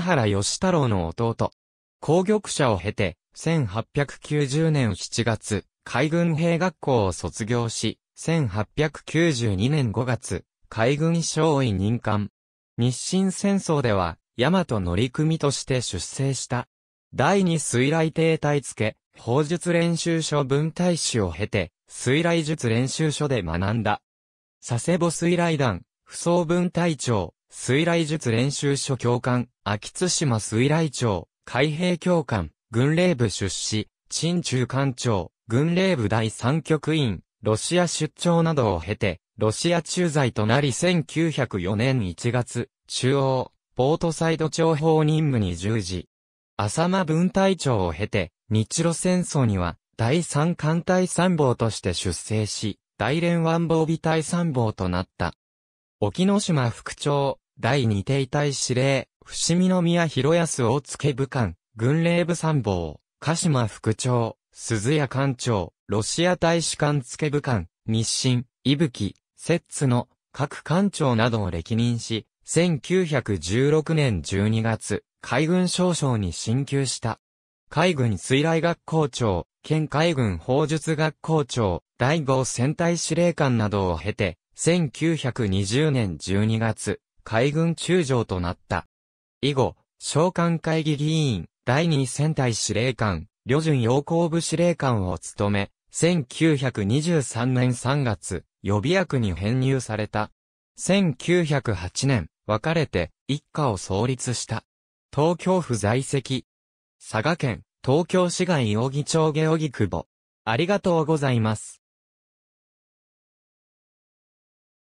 原義太郎の弟。工玉者を経て、1890年7月、海軍兵学校を卒業し、1892年5月、海軍将尉任官。日清戦争では、大和乗組として出征した。第二水雷艇隊付、砲術練習所分隊士を経て、水雷術練習所で学んだ。佐世保水雷団、不装分隊長、水雷術練習所教官、秋津島水雷庁、海兵教官、軍令部出資、陳中官庁、軍令部第三局員、ロシア出張などを経て、ロシア駐在となり1904年1月、中央、ポートサイド諜報任務に従事。浅間分隊長を経て、日露戦争には、第三艦隊参謀として出征し、大連湾防備隊参謀となった。沖ノ島副長、第二停隊司令、伏見宮広安大付武官、軍令部参謀、鹿島副長、鈴谷艦長、ロシア大使館付部官、日清、伊吹、摂津の各艦長などを歴任し、1916年12月、海軍少将に進級した。海軍水雷学校長、県海軍砲術学校長、第5戦隊司令官などを経て、1920年12月、海軍中将となった。以後、召喚会議議員、第二戦隊司令官、旅順要行部司令官を務め、1923年3月、予備役に編入された。1908年、別れて、一家を創立した。東京府在籍。佐賀県、東京市外大木町下木久保。ありがとうございます。